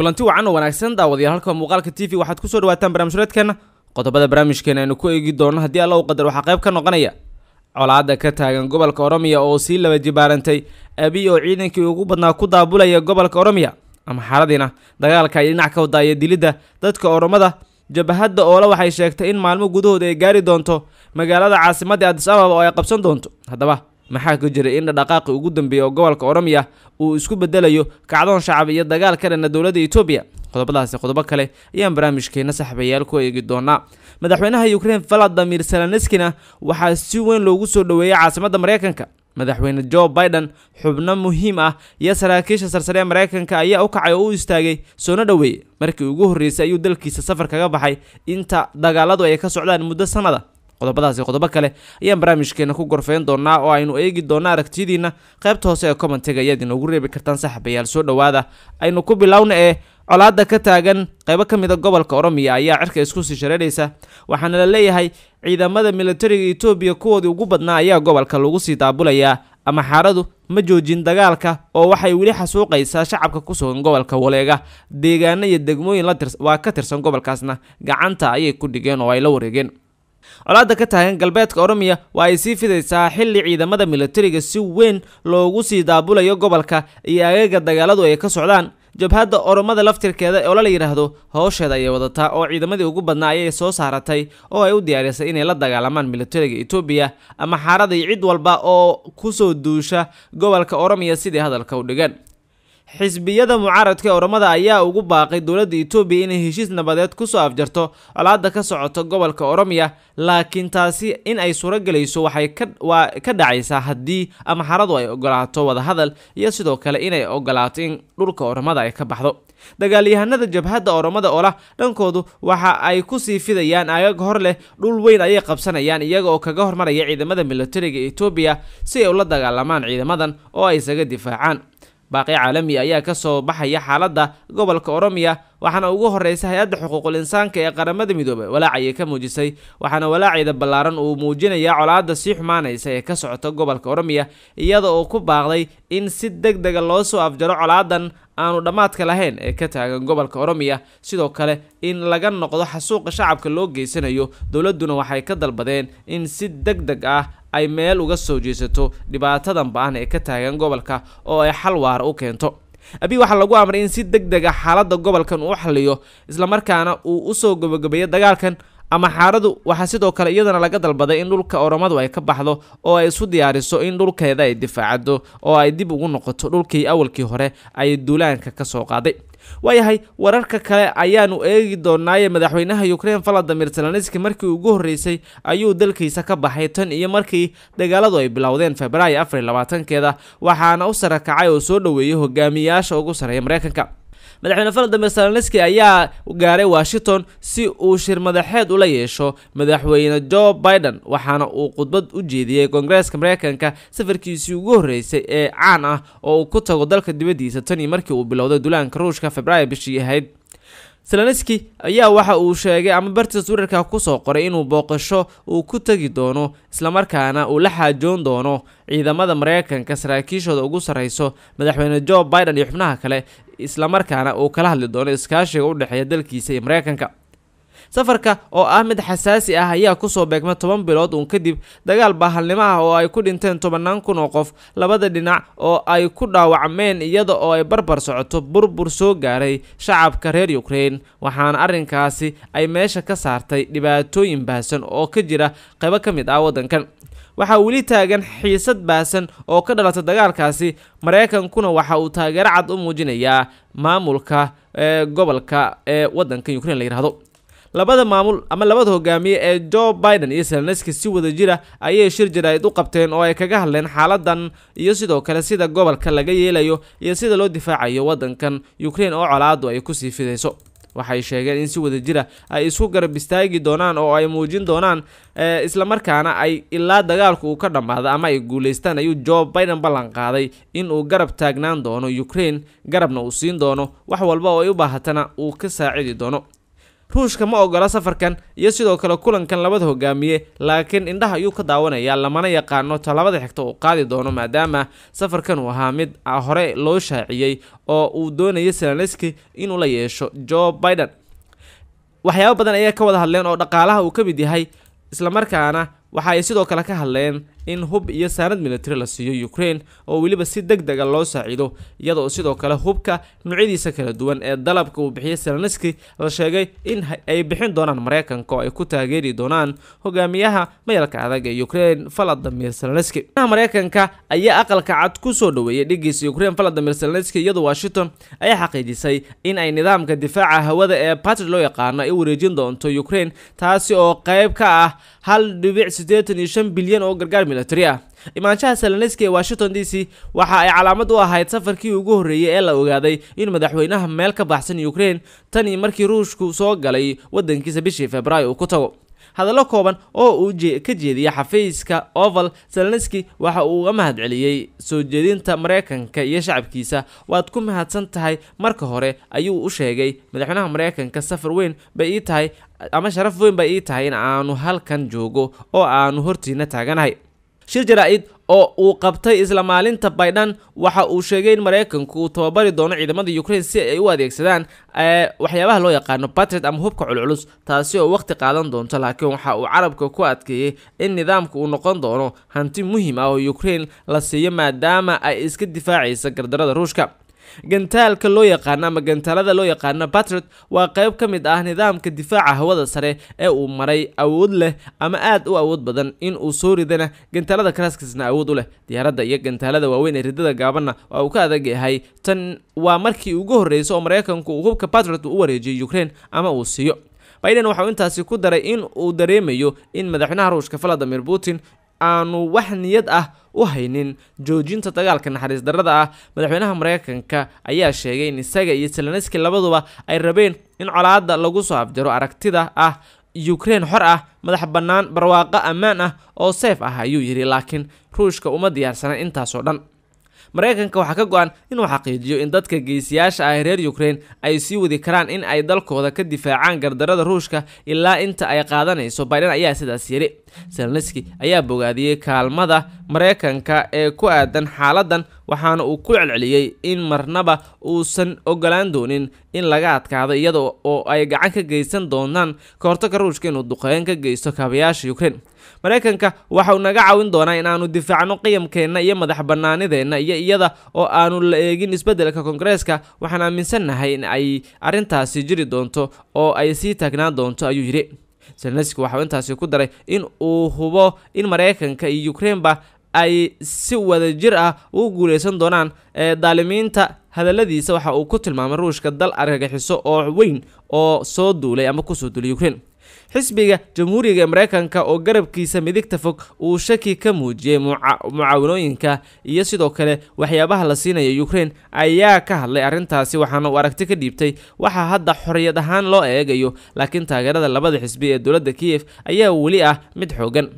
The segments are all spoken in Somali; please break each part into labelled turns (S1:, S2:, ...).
S1: kulanti wacan oo wanaagsan daawadayaal halka muuqaalka t v waxaad kusoo dhawaataan barnaamijreedkeenna qodobada barnaamijkeena aynu ku eegi doono haddii alla u qadar waxaa qayb ka noqonaya colaadda ka taagan gobolka oromiya oo sii laba jibaarantay abiy oo ciidankii ugu badnaa ku daabulaya gobolka oromiya ama xaradiina dagaalka ay dhinac ka wadaaya dilidda dadka oromada jabahadda oola waxay sheegtay in maalmo gudahood ay gaari doonto magaalada caasimadda adis ababa oo ay qabsan doonto haddaba maxaa ku jiray in dhadhaqaaqii ugu dambeeyey oo gobolka oromia uu isku bedelayo kacdoon shacab iyo dagaal ka dhanna dowladda etoobiya qodobadaasi qodobo kale ayaan barnaamijkeenna saxbayaal ku eegi doonaa madaxweynaha ukrein valadimir salaneskina waxaa si weyn loogu soo dhoweeyay caasimadda maraykanka madaxweyne jo biden xubno muhiim ah iyo saraakiisha sarsare ee mareykanka ayaa u kacay oo u istaagay soona dhoweeyey markii ugu horreysay ayuu dalkiisa safar kaga baxay inta dagaaladu ay ka socdaan muddo sannada qodobadaasi qodobo kale ayaan barnaamijkeena ku gorfeyn doonaa oo aynu eegi doona aragtiyadiina qaybta hoose ee commentiga ayaad inoogu reebi kartaan saaxiibayaal soo dhowaada ah. aynu ku bilowna ee colaadda ka taagan qaybo ka mid a ah gobolka oromiya ayaa cirka isku sii shareeraysa waxaana la leeyahay ciidamada milatariga etoobiya kuwoodii ugu badnaa ayaa gobolka lagu sii daabulayaa ama xaaradu ma joojin dagaalka oo waxay weli xasuuqaysaa shacabka ku sugan gobolka waleega deegaana iyo degmooyin waa ka tirsan gobolkaasna gacanta ayay ku dhigeen oo ay la wareegeen colaadda ka taagan galbeedka oromiya waa ay sii fidaysaa xilli ciidamada milatariga si weyn loogu sii daabulayo gobolka iyo agaga dagaaladu ay ka socdaan jabhadda oromada laftirkeeda oo la yidhaahdo howsheeda ayay wadataa oo ciidamadii ugu badnaa ayay soo saaratay oo ay u diyaarisay inay la dagaalamaan milatariga etoobiya ama xaaradii cid walba oo ku soo duusha gobolka oromiya sidii hadalka u dhigan xisbiyada mucaaradka ee oramada ayaa ugu baaqay dowladda etoobiya inay heshiis nabadeed kusoo afjarto colaadda ka socota gobolka oromiya laakiin taasi in ay suurogelayso waxay waa ka dhacaysaa haddii amaxaradu ay ogolaato wadahadal iyo sidoo kale inay ogolaato in dhulka oromada ay ka baxdo dagaalyahanada jabhadda oromada ola dhankoodu waxa ay kusii fidayaan aagag hor leh dhul weyn ayay qabsanayaan iyaga oo kaga hormaraya ciidamada milatariga etoobiya si ay ula dagaalamaan ciidamadan oo ay isaga difaacaan baaqi caalami ayaa ka soo baxaya xaaladda gobolka oromiya waxaana ugu horeysa hay-adda xuquuqul insaanka ee qaramada midoobay walaacayay ka muujisay waxaana walaaceeda ballaaran uu muujinayaa colaadda sii xumaanaysa ee ka socota gobolka oromiya iyada oo ku baaqday in si deg dega ah loo soo afjaro colaadan aanu dhammaadka lahayn ee ka taagan gobolka oromiya sidoo kale in laga noqdo xasuuqa shacabka loo geysanayo dowladduna waxay ka dalbadeen in si deg deg ah ay meel uga soo jeesato dhibaatadan ba-an ee ka taagan gobolka oo ay xal waara u keento abiy waxaa lagu amray in si deg deg a ah xaaladda gobolkan uu xalliyo islamarkaana uu u soo gabagabeeyo dagaalkan ama xaaradu waxaa sidoo kale iyadana laga dalbaday in dhulka oromadu ay ka baxdo oo ay isu diyaariso in dhulkeeda ay difaacado oo ay dib ugu noqoto dhulkii awalkii hore ay duulaanka ka soo qaaday waayahay wararka kale ayaanu eegi doonaaye madaxweynaha ukrein valadimir zelenski markii ugu horreysay ayuu dalkiisa ka baxay tan iyo markii dagaaladu ay bilowdeen februaayo afar iyo labaatankeeda waxaana u sarakacay oo soo dhoweeyay hogaamiyayaasha ugu sarreeya mareykanka madaxweyne faladambe salenski ayaa gaaray washington si uu shir madaxeed ula yeesho madaxweyne jo biden waxaana uu khudbad u jeediyey kongareeska mareykanka safarkiisii ugu horreysay ee caan ah oo uu ku tago dalka dibaddiisa tan iyo markii uu bilowday dulaanka ruushka februaar bishii ahayd selonski ayaa waxa uu sheegay ama bartiis wararka kusoo qoray inuu booqasho uu ku tegi doono isla markaana uu la xaajoon doono ciidamada mareykanka saraakiishooda ugu sarreyso madaxweyne jo biden iyo xubnaha kale islamarkaana uu kala hadli doono iskaashiga udhexeeya dalkiisa iyo mareykanka safarka oo ah mid xasaasi ah ayaa kusoo beegmay toban bilood uun kadib dagaal baahalnimo ah oo ay ku dhinteen tobannaan kun oo qof labada dhinac oo ay ku dhaawacmeen iyada oo ay barbar socoto burbur soo gaaray shacabka reer yukrein waxaana arrinkaasi ay meesha ka saartay dhibaatooyin baahsan oo ka jira qaybo ka mid ah waddankan waxaa weli taagan xiisad baasan oo ka dhalata dagaalkaasi maraykankuna waxa uu taageero cad u muujinayaa maamulka ee gobolka ee waddanka ukrein la yidhahdo labada maamul ama labada hogaamiye ee jo biden iyo selneski si wada jira ayay shir jaraa'id u qabteen oo ay kaga hadleen xaaladan iyo sidoo kale sida gobolka laga yeelayo iyo sida loo difaacayo wadankan ukrein oo colaadu ay kusii fidayso waxay sheegeen in si wada jira ay isku garab istaagi doonaan oo ay muujin doonaan eh, islamarkaana ay ilaa dagaalku uu ka dhammaado ama ay guulaystaan ayuu jo biden ballan qaaday in uu garab taagnaan doono ukrain garabna uu siin doono wax walba oo ay u baahatana uu ka saacidi doono ruushka ma ogola safarkan iyo sidoo kale kulankan labada hogaamiye laakiin indhaha ayuu ka daawanayaa lamana yaqaano talabada xigta uu qaadi doono maadaama safarkan uu ahaa mid hore loo shaaciyey oo uu doonaya selenski inuu la yeesho jo biden waxyaabo badan ayaa ka wada hadleen oo dhaqaalaha uu ka mid yahay islamarkaana waxa ay sidoo kale ka hadleen in hub iyo saarad militari la siiyo ukrain oo weliba si deg dega loo saaciido iyadoo sidoo kale hubka nuucyadiisa kala duwan ee dalabka uu bixiyey selenski la sheegay in ay bixin doonaan maraykanka oo ay ku taageeri doonaan hogaamiyaha mayalka adag ee ukrain ukraine valadimir selenski mareykanka ayaa aqalka cad kusoo dhaweeyay dhigiisa ukraine valadimir selenski iyadoo washington ay xaqiijisay in ay nidaamka difaaca hawada ee batrid loo yaqaano ay wareejin doonto ukraine taasi oo qayb ka ah hal dhibic siddeetan iyo shan bilyan oo gargaar military ah imaanshaha salanski ee washington d c waxa ay calaamad u ahayd safarkii ugu horreeyey ee la ogaaday in madaxweynaha meel ka baxsan ukrein tanii markii ruushku soo galay waddankiisa bishii februaayo uu ku tago hadallo kooban oo uu ka jeediyay xafiiska oval salanski waxa uu uga mahad celiyey soo jeedinta mareykanka iyo shacabkiisa waad ku mahadsan tahay marka hore ayuu u sheegay madaxweynaha mareykanka safar weyn bay ii tahay ama sharaf weyn bay ii tahay in aanu halkan joogo oo aanu hortiina taaganahay shir jaraa-id oo uu qabtay isla maalinta baydhan waxa uu sheegay in maraykanku uu tababari doono ciidamada ukrain si ay u adeegsadaan waxyaabaha loo yaqaano batrid ama hubka culculus taasi oo waqti qaadan doonto laakiin waxa uu carabka ku adkeeyey in nidaamku uu noqon doono hanti muhim ah oo ukraine la siiyo maadaama ay iska difaacaysa gardarada ruushka gantaalka loo yaqaano ama gantaalada loo yaqaana patriot waa qayb ka mid ah nidaamka difaaca hawada sare ee uu maray awood leh ama aad u awood badan in uu soo ridana gantaalada kraskiisna awood u leh diyaaradda iyo gantaalada waaweyn ee ridada gaabanna waa uu ka adag yahay tan waa markii ugu horreysa oo maraykanku uu hubka patriot u wareejiyo ukraine ama uu siiyo biden waxauu intaasi ku daray in uu dareemayo in madaxweynaha ruushka valadimir putin aanu wax niyad ah u haynin joojinta dagaalka naxariis darada ah madaxweynaha maraykanka ayaa sheegay in isaga iyo zelenski labaduba ay rabeen in colaadda lagu soo afjaro aragtida ah ukraine xor ah madax bannaan barwaaqo ammaan ah oo seef ah ayuu yidhi laakiin ruushka uma diyaarsana intaasoo dhan maraykanka waxaa ka go-an inuu xaqiijiyo in dadka geesiyaasha ah reer ukrain ay sii wadi karaan in ay dalkooda ka difaacaan gardarada ruushka ilaa inta ay qaadanayso biden ayaa sidaas yidhi selneski ayaa bogaadiyey kaalmada maraykanka ee ku aadan xaaladan waxaana uu ku celceliyey in marnaba uusan ogolaan doonin in laga adkaado iyada oo ay gacan ka geysan doonaan kahortaga ruushka inuu duqeyn ka geysto kaabayaasha ukrain maraykanka waxau naga caawin doonaa in aanu difaacno qiyamkeenna iyo madax bannaanideenna iyo iyada oo aanu la eegin isbeddelka koongareeska waxaan aaminsannahay in ay arrintaasi jiri doonto oo ay sii taagnaan doonto ayuu yidhi zelneski waxau intaasi ku daray in uu hubo in maraykanka iyo yukrainba ay si wada jir ah ugu guulaysan doonaan daalimiinta hadalladiisa waxa uu ku tilmaamay ruushka dal argagixiso oo weyn oo soo duulay ama kusoo duulay ukrain xisbiga jamhuuriga mareykanka oo garabkiisa midigta fog uu shaki ka muujiyey mucaawinooyinka iyo sidoo kale waxyaabaha la siinaya ukrein ayaa ka hadlay arrintaasi waxaana uu aragti ka dhiibtay waxaa hadda xorriyad ahaan loo eegayo laakiin taageerada labada xisbi ee dowladda kiyev ayaa weli ah mid xoogan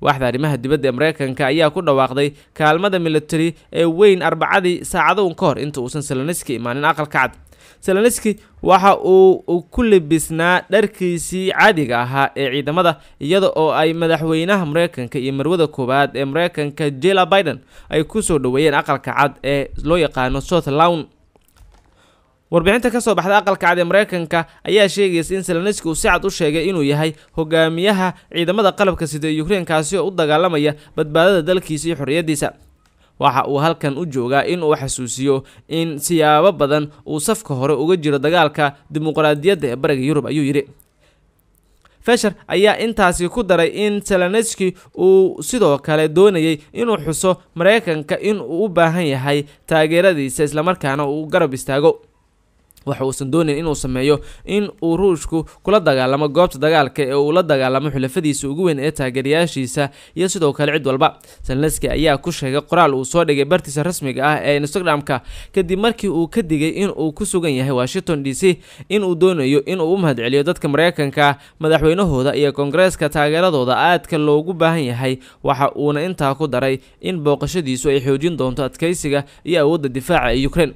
S1: waaxda arrimaha dibadda ee mareykanka ayaa ku dhawaaqday kaalmada milatari ee weyn arbacadii saacado un ka hor inta uusan saloniski imaanin aqalka cad zelenski waxa uu ku libisnaa dharkiisii caadiga ahaa ee ciidamada iyada oo ay madaxweynaha mareykanka iyo marwada koowaad ee mareykanka jela biden ay kusoo dhaweeyeen aqalka cad ee loo yaqaano south lown warbixinta kasoo baxda aqalka cad ee mareykanka ayaa sheegaysa in zelenski uu si cad u sheegay inuu yahay hogaamiyaha ciidamada qalabka sida ee ukrain kaasi oo u dagaalamaya badbaadada dalkiisa iyo xorriyadiisa waxa uu halkan u joogaa inuu xasuusiyo in siyaabo badan uu safka hore uga jiro dagaalka dimuqraadiyadda ee bariga yurub ayuu yidhi fesher ayaa intaasi ku daray in seleneski uu sidoo kale doonayay inuu xuso maraykanka inuu u baahan yahay taageeradiisa islamarkaana uu garab istaago waxa uusan doonayn inuu sameeyo in uu ruushku kula dagaalamo goobta dagaalka ee uu la dagaalamo xulafadiisa ugu weyn ee taageerayaashiisa iyo sidoo kale cid walba zelenski ayaa ku sheegay qoraal uu soo dhigay bartiisa rasmiga ah ee instagram-ka kadib markii uu ka digay in uu ku sugan yahay washington d c inuu doonayo in uu u mahadceliyo dadka mareykanka madaxweynahooda iyo kongareeska taageeradooda aadka loogu baahan yahay waxa uuna intaa ku daray in booqashadiisu ay xoojin doonto adkeysiga iyo awoodda difaaca ee ukraine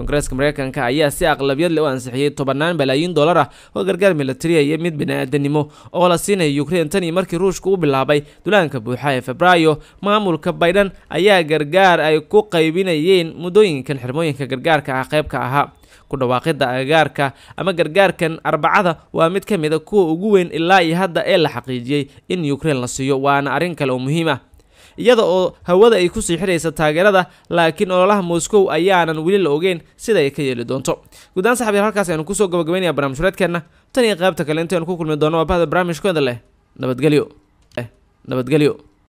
S1: koongareeska mareykanka ayaa si aqlabiyad le u ansixiyey tobanaan balaayiin dollar ah oo gargaar militariya ah iyo mid bini-aadanimo oo la siinaya ukrein tan iyo markii ruushka u bilaabay dulaanka buuxa ee febraayo maamulka baydhan ayaa gargaar ay ku qaybinayeen muddooyinkan xirmooyinka gargaarka ah qaybka ahaa ku dhawaaqida agaarka ama gargaarkan arbacada waa mid ka mida ah kuwa ugu weyn ilaa iyo hadda ee la xaqiijiyey in ukrein la siiyo waana arrin kale oo muhiim ah iyada oo hawada ay ku sii xidhaysa taageerada laakiin ololaha moscow ayaanan weli la ogeyn sida ay ka yeeli doonto guddaan saxabiyaal halkaas aynu kusoo gabagabaynaya barnamij hureedkeenna tan iyo qaybta kale intaaynu ku kulmi doono waabaahda barnaamijkooda leh nabadgelyo eh nabadgelyo